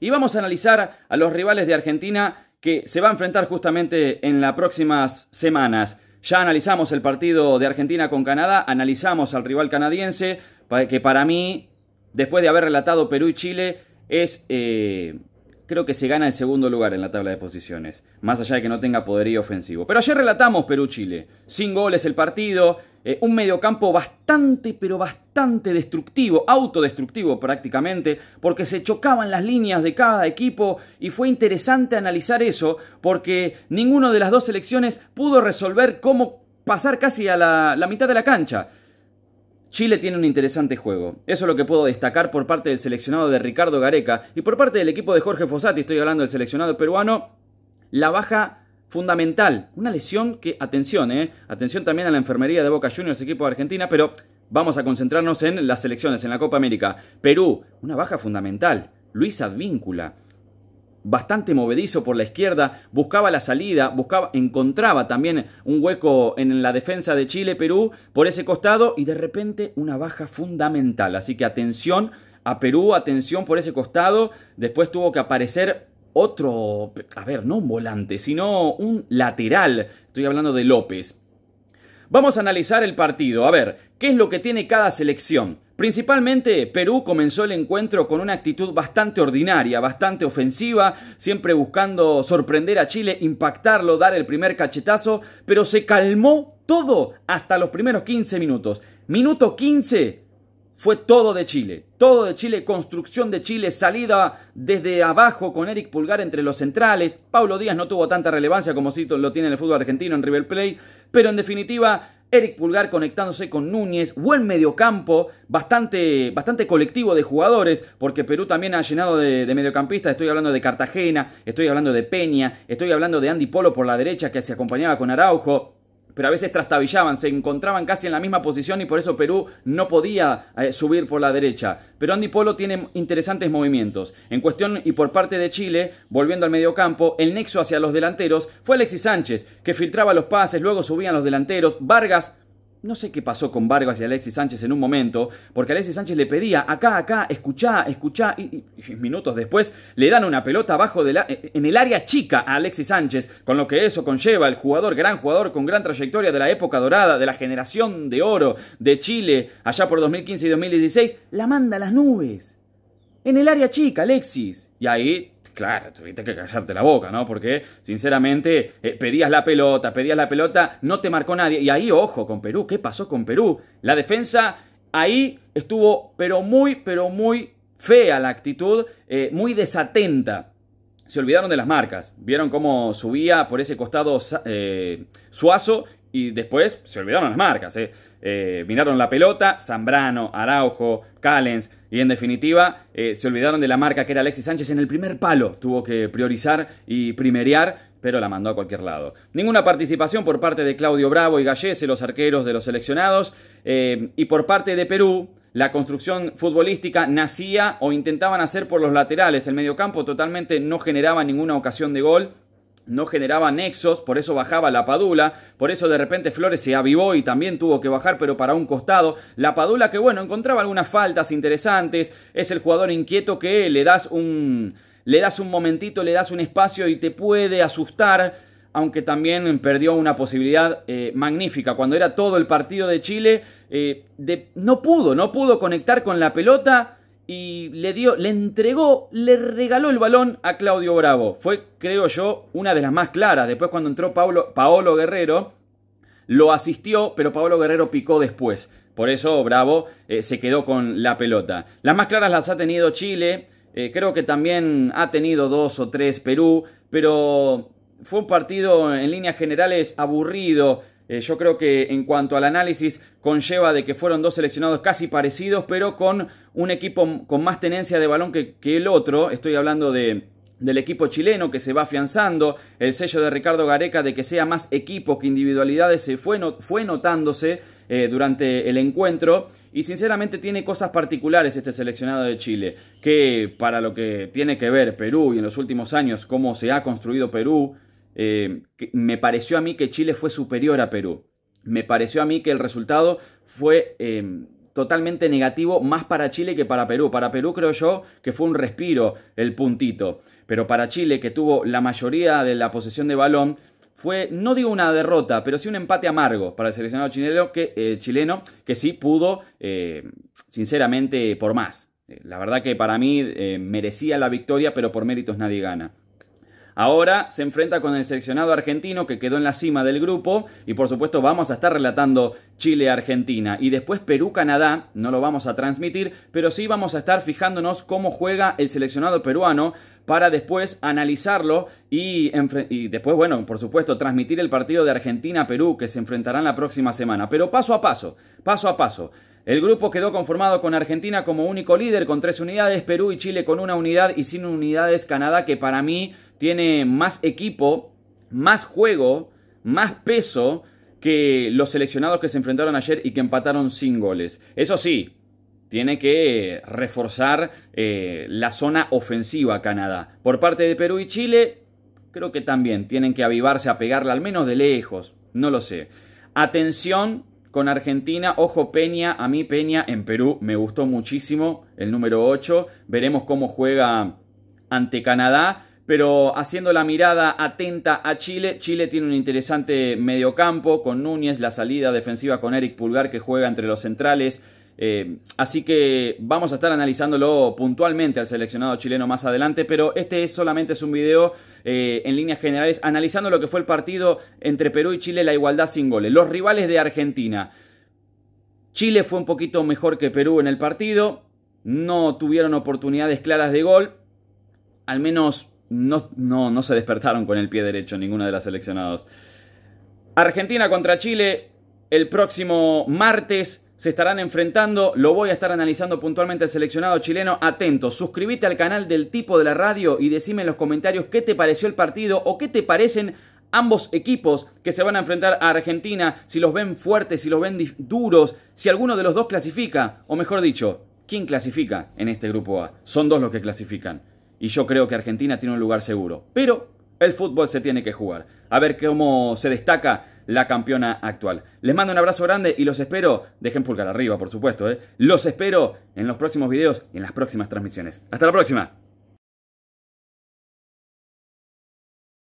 Y vamos a analizar a los rivales de Argentina que se va a enfrentar justamente en las próximas semanas. Ya analizamos el partido de Argentina con Canadá, analizamos al rival canadiense, que para mí, después de haber relatado Perú y Chile, es eh, creo que se gana el segundo lugar en la tabla de posiciones, más allá de que no tenga poderío ofensivo. Pero ayer relatamos Perú-Chile, sin goles el partido, eh, un mediocampo bastante, pero bastante destructivo, autodestructivo prácticamente, porque se chocaban las líneas de cada equipo y fue interesante analizar eso, porque ninguno de las dos selecciones pudo resolver cómo pasar casi a la mitad de la cancha. Chile tiene un interesante juego. Eso es lo que puedo destacar por parte del seleccionado de Ricardo Gareca y por parte del equipo de Jorge Fossati, estoy hablando del seleccionado peruano, la baja fundamental, una lesión que, atención, eh, atención también a la enfermería de Boca Juniors, equipo de Argentina, pero vamos a concentrarnos en las selecciones, en la Copa América. Perú, una baja fundamental, Luis Advíncula bastante movedizo por la izquierda, buscaba la salida, buscaba, encontraba también un hueco en la defensa de Chile, Perú, por ese costado y de repente una baja fundamental. Así que atención a Perú, atención por ese costado. Después tuvo que aparecer otro, a ver, no un volante, sino un lateral. Estoy hablando de López. Vamos a analizar el partido. A ver, ¿qué es lo que tiene cada selección? Principalmente Perú comenzó el encuentro con una actitud bastante ordinaria, bastante ofensiva, siempre buscando sorprender a Chile, impactarlo, dar el primer cachetazo, pero se calmó todo hasta los primeros 15 minutos. Minuto 15 fue todo de Chile, todo de Chile, construcción de Chile, salida desde abajo con Eric Pulgar entre los centrales. Paulo Díaz no tuvo tanta relevancia como si lo tiene en el fútbol argentino en River Plate, pero en definitiva Eric Pulgar conectándose con Núñez, buen mediocampo, bastante, bastante colectivo de jugadores, porque Perú también ha llenado de, de mediocampistas, estoy hablando de Cartagena, estoy hablando de Peña, estoy hablando de Andy Polo por la derecha que se acompañaba con Araujo, pero a veces trastabillaban, se encontraban casi en la misma posición y por eso Perú no podía eh, subir por la derecha. Pero Andy Polo tiene interesantes movimientos. En cuestión y por parte de Chile, volviendo al mediocampo, el nexo hacia los delanteros fue Alexis Sánchez, que filtraba los pases, luego subían los delanteros, Vargas no sé qué pasó con Vargas y Alexis Sánchez en un momento, porque Alexis Sánchez le pedía acá, acá, escuchá, escuchá, y, minutos después le dan una pelota abajo de la, eh, eh, en el área chica a Alexis Sánchez, con lo que eso conlleva el jugador, gran jugador con gran trayectoria de la época dorada, de la generación de oro de Chile, allá por 2015 y 2016, la manda a las nubes. En el área chica, Alexis. Y ahí claro, tuviste que callarte la boca, ¿no? Porque, sinceramente, eh, pedías la pelota, pedías la pelota, no te marcó nadie. Y ahí, ojo, con Perú, ¿qué pasó con Perú? La defensa ahí estuvo, pero muy, pero muy fea la actitud, eh, muy desatenta. Se olvidaron de las marcas. Vieron cómo subía por ese costado eh, Suazo y después se olvidaron las marcas. Eh. miraron eh, la pelota, Zambrano, Araujo, Callens y en definitiva eh, se olvidaron de la marca que era Alexis Sánchez en el primer palo. Tuvo que priorizar y primerear pero la mandó a cualquier lado. Ninguna participación por parte de Claudio Bravo y Gallese, los arqueros de los seleccionados, eh, y por parte de Perú, la construcción futbolística nacía o intentaban hacer por los laterales. El mediocampo totalmente no generaba ninguna ocasión de gol no generaba nexos, por eso bajaba la Padula, por eso de repente Flores se avivó y también tuvo que bajar, pero para un costado. La Padula que, bueno, encontraba algunas faltas interesantes, es el jugador inquieto que le das un. le das un momentito, le das un espacio y te puede asustar. Aunque también perdió una posibilidad eh, magnífica. Cuando era todo el partido de Chile, eh, no pudo, no pudo conectar con la pelota y le dio, le entregó, le regaló el balón a Claudio Bravo. Fue, creo yo, una de las más claras. Después cuando entró Paolo, Paolo Guerrero, lo asistió, pero Paolo Guerrero picó después. Por eso Bravo eh, se quedó con la pelota. Las más claras las ha tenido Chile. Eh, creo que también ha tenido dos o tres Perú. Pero fue un partido en líneas generales aburrido. Eh, yo creo que en cuanto al análisis conlleva de que fueron dos seleccionados casi parecidos, pero con un equipo con más tenencia de balón que, el otro. Estoy hablando de, del equipo chileno que se va afianzando, el sello de Ricardo Gareca de que sea más equipo que individualidades fue, notándose eh, durante el encuentro y sinceramente tiene cosas particulares este seleccionado de Chile, que para lo que tiene que ver Perú y en los últimos años cómo se ha construido Perú, eh, me pareció a mí que Chile fue superior a Perú. Me pareció a mí que el resultado fue em, totalmente negativo más para Chile que para Perú. Para Perú creo yo que fue un respiro el puntito. Pero para Chile, que tuvo la mayoría de la posesión de balón, fue, no digo una derrota, pero sí un empate amargo para el seleccionado chileno que, eh, sí pudo, eh, sinceramente, por más. La verdad que para mí merecía la victoria, pero por méritos nadie gana. Ahora se enfrenta con el seleccionado argentino que quedó en la cima del grupo y por supuesto vamos a estar relatando Chile-Argentina y después Perú-Canadá, no lo vamos a transmitir, pero sí vamos a estar fijándonos cómo juega el seleccionado peruano para después analizarlo y, y, después, bueno, por supuesto, transmitir el partido de Argentina-Perú que se enfrentarán la próxima semana. Pero paso a paso, paso a paso. El grupo quedó conformado con Argentina como único líder con tres unidades, Perú y Chile con una unidad y sin unidades Canadá que para mí tiene más equipo, más juego, más peso que los seleccionados que se enfrentaron ayer y que empataron sin goles. Eso sí, tiene que reforzar eh, la zona ofensiva Canadá. Por parte de Perú y Chile, creo que también tienen que avivarse a pegarle al menos de lejos, no lo sé. Atención con Argentina, ojo Peña, a mí Peña en Perú me gustó muchísimo, el número 8, veremos cómo juega ante Canadá pero haciendo la mirada atenta a Chile, Chile tiene un interesante mediocampo con Núñez, la salida defensiva con Eric Pulgar que juega entre los centrales. Eh, así que vamos a estar analizándolo puntualmente al seleccionado chileno más adelante, pero este solamente es un video eh, en líneas generales analizando lo que fue el partido entre Perú y Chile, la igualdad sin goles. Los rivales de Argentina. Chile fue un poquito mejor que Perú en el partido, no tuvieron oportunidades claras de gol, al menos no, no, se despertaron con el pie derecho ninguna de las seleccionados. Argentina contra Chile el próximo martes se estarán enfrentando. Lo voy a estar analizando puntualmente el seleccionado chileno. Atento, suscríbete al canal del tipo de la radio y decime en los comentarios qué te pareció el partido o qué te parecen ambos equipos que se van a enfrentar a Argentina, si los ven fuertes, si los ven duros, si alguno de los dos clasifica, o mejor dicho, ¿quién clasifica en este grupo A? Son dos los que clasifican y yo creo que Argentina tiene un lugar seguro. Pero el fútbol se tiene que jugar. A ver cómo se destaca la campeona actual. Les mando un abrazo grande y los espero, dejen pulgar arriba por supuesto, ¿eh? los espero en los próximos videos y en las próximas transmisiones. Hasta la próxima.